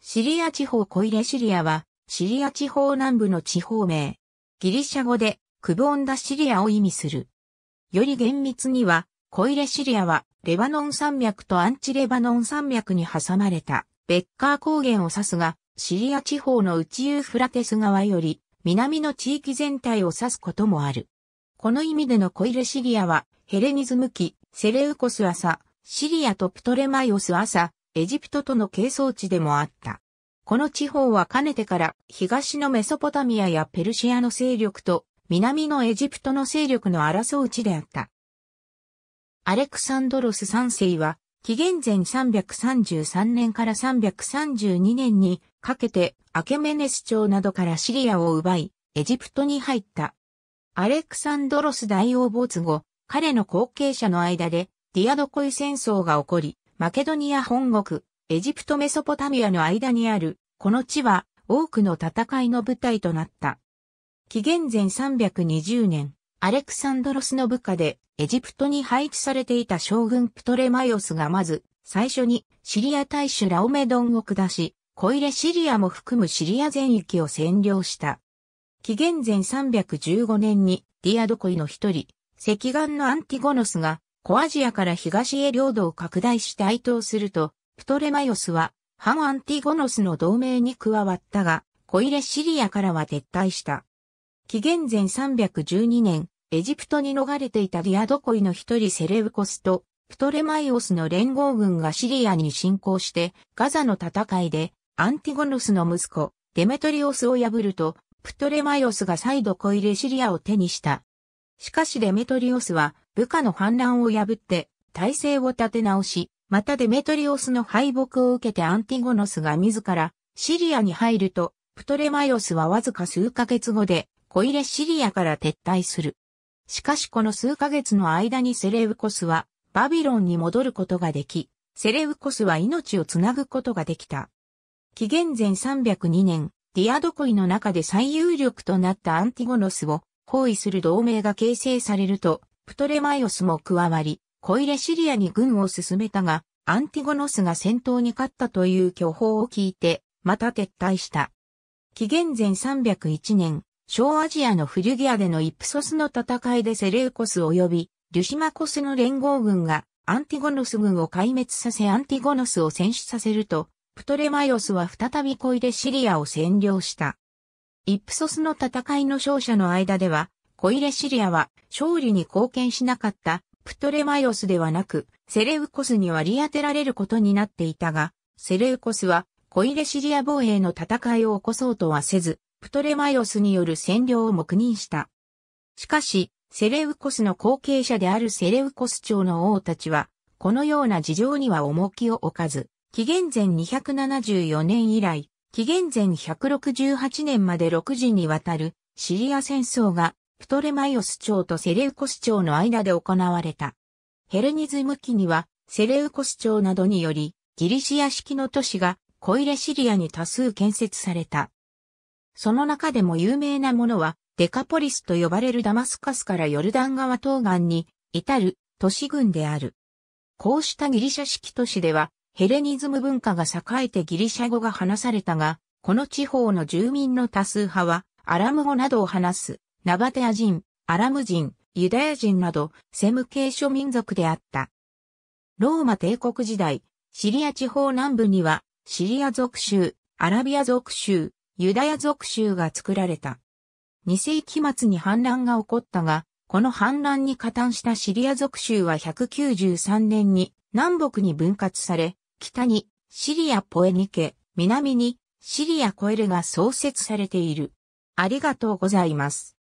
シリア地方コイレシリアは、シリア地方南部の地方名。ギリシャ語で、クボンダシリアを意味する。より厳密には、コイレシリアは、レバノン山脈とアンチレバノン山脈に挟まれた、ベッカー高原を指すが、シリア地方の内ユーフラテス川より、南の地域全体を指すこともある。この意味でのコイレシリアは、ヘレニズム期、セレウコス朝、シリアとプトレマイオス朝、エジプトとの係争地でもあった。この地方はかねてから東のメソポタミアやペルシアの勢力と南のエジプトの勢力の争う地であった。アレクサンドロス3世は紀元前333年から332年にかけてアケメネス朝などからシリアを奪い、エジプトに入った。アレクサンドロス大王没後、彼の後継者の間でディアドコイ戦争が起こり、マケドニア本国、エジプトメソポタミアの間にある、この地は多くの戦いの舞台となった。紀元前320年、アレクサンドロスの部下でエジプトに配置されていた将軍プトレマイオスがまず最初にシリア大主ラオメドンを下し、コイレシリアも含むシリア全域を占領した。紀元前315年にディアドコイの一人、石岩のアンティゴノスが小アジアから東へ領土を拡大して哀悼すると、プトレマヨスは、反アンティゴノスの同盟に加わったが、コイレシリアからは撤退した。紀元前312年、エジプトに逃れていたディアドコイの一人セレウコスと、プトレマイオスの連合軍がシリアに侵攻して、ガザの戦いで、アンティゴノスの息子、デメトリオスを破ると、プトレマイオスが再度コイレシリアを手にした。しかしデメトリオスは部下の反乱を破って体制を立て直し、またデメトリオスの敗北を受けてアンティゴノスが自らシリアに入ると、プトレマイオスはわずか数ヶ月後で小入れシリアから撤退する。しかしこの数ヶ月の間にセレウコスはバビロンに戻ることができ、セレウコスは命をつなぐことができた。紀元前302年、ディアドコイの中で最有力となったアンティゴノスを包囲する同盟が形成されると、プトレマイオスも加わり、コイレシリアに軍を進めたが、アンティゴノスが戦闘に勝ったという巨報を聞いて、また撤退した。紀元前301年、小アジアのフリュギアでのイプソスの戦いでセレウコス及びリュシマコスの連合軍がアンティゴノス軍を壊滅させアンティゴノスを戦死させると、プトレマイオスは再びコイレシリアを占領した。イプソスの戦いの勝者の間では、コイレシリアは勝利に貢献しなかったプトレマイオスではなく、セレウコスに割り当てられることになっていたが、セレウコスはコイレシリア防衛の戦いを起こそうとはせず、プトレマイオスによる占領を黙認した。しかし、セレウコスの後継者であるセレウコス朝の王たちは、このような事情には重きを置かず、紀元前274年以来、紀元前168年まで6時にわたるシリア戦争がプトレマイオス朝とセレウコス朝の間で行われた。ヘルニズム期にはセレウコス朝などによりギリシア式の都市がコイレシリアに多数建設された。その中でも有名なものはデカポリスと呼ばれるダマスカスからヨルダン川東岸に至る都市群である。こうしたギリシャ式都市ではヘレニズム文化が栄えてギリシャ語が話されたが、この地方の住民の多数派は、アラム語などを話す、ナバテア人、アラム人、ユダヤ人など、セム系諸民族であった。ローマ帝国時代、シリア地方南部には、シリア族州、アラビア族州、ユダヤ族州が作られた。2世紀末に反乱が起こったが、この反乱に加担したシリア族州は193年に南北に分割され、北にシリアポエニケ、南にシリアコエルが創設されている。ありがとうございます。